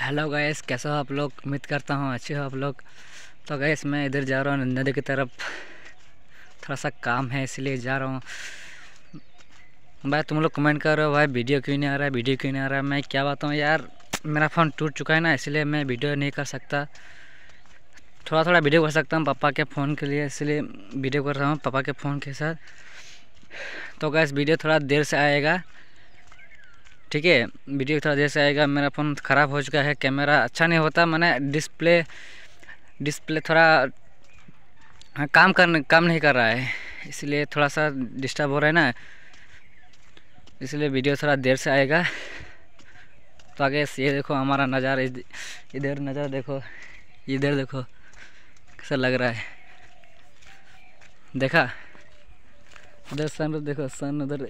hello guys कैसे हो आप लोग उम्मीद करता हूँ अच्छे हो आप लोग तो गैस मैं इधर जा रहा हूँ नदी की तरफ थोड़ा सा काम है इसलिए जा रहा हूँ भाई तुम लोग कमेंट कर रहे हो भाई वीडियो क्यों नहीं आ रहा है वीडियो क्यों नहीं आ रहा है मैं क्या बताऊँ यार मेरा फ़ोन टूट चुका है ना इसलिए मैं वीडियो नहीं कर सकता थोड़ा थोड़ा वीडियो कर सकता हूँ पापा के फ़ोन के लिए इसलिए वीडियो कर रहा हूँ पापा के फ़ोन के साथ तो गैस वीडियो थोड़ा देर से आएगा ठीक है वीडियो थोड़ा देर से आएगा मेरा फ़ोन ख़राब हो चुका है कैमरा अच्छा नहीं होता मैंने डिस्प्ले डिस्प्ले थोड़ा हाँ, काम कर काम नहीं कर रहा है इसलिए थोड़ा सा डिस्टर्ब हो रहा है ना इसलिए वीडियो थोड़ा देर से आएगा तो आगे ये देखो हमारा नज़ारा इधर नज़ारा देखो इधर देखो कैसा लग रहा है देखा उधर सन देखो सन उधर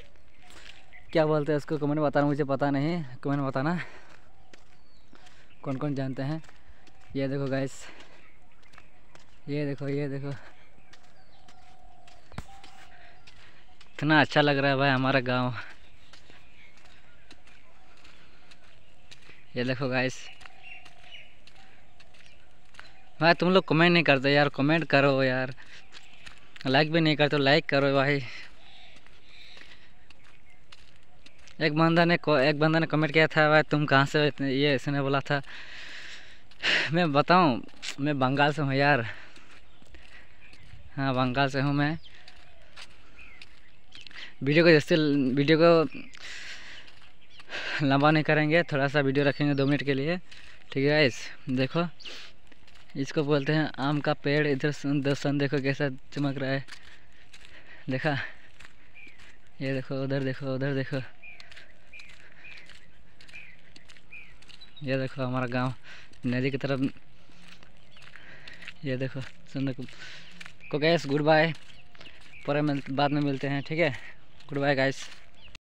क्या बोलते हैं उसको कमेंट बताना मुझे पता नहीं कमेंट बताना कौन कौन जानते हैं ये देखो गैस ये देखो ये देखो इतना अच्छा लग रहा है भाई हमारा गांव ये देखो गाइस भाई तुम लोग कमेंट नहीं करते यार कमेंट करो यार लाइक भी नहीं करते लाइक करो भाई एक बंदा ने एक बंदा ने कमेंट किया था भाई तुम कहाँ से इतने ये इसने बोला था मैं बताऊँ मैं बंगाल से हूँ यार हाँ बंगाल से हूँ मैं वीडियो को जैसे वीडियो को लंबा नहीं करेंगे थोड़ा सा वीडियो रखेंगे दो मिनट के लिए ठीक है गाइस देखो इसको बोलते हैं आम का पेड़ इधर सन दर्शन देखो कैसा चमक रहा है देखा ये देखो उधर देखो उधर देखो ये देखो हमारा गांव नदी की तरफ ये देखो सुन को गैस गुड बाय पर बाद में मिलते हैं ठीक है गुड बाय गाइस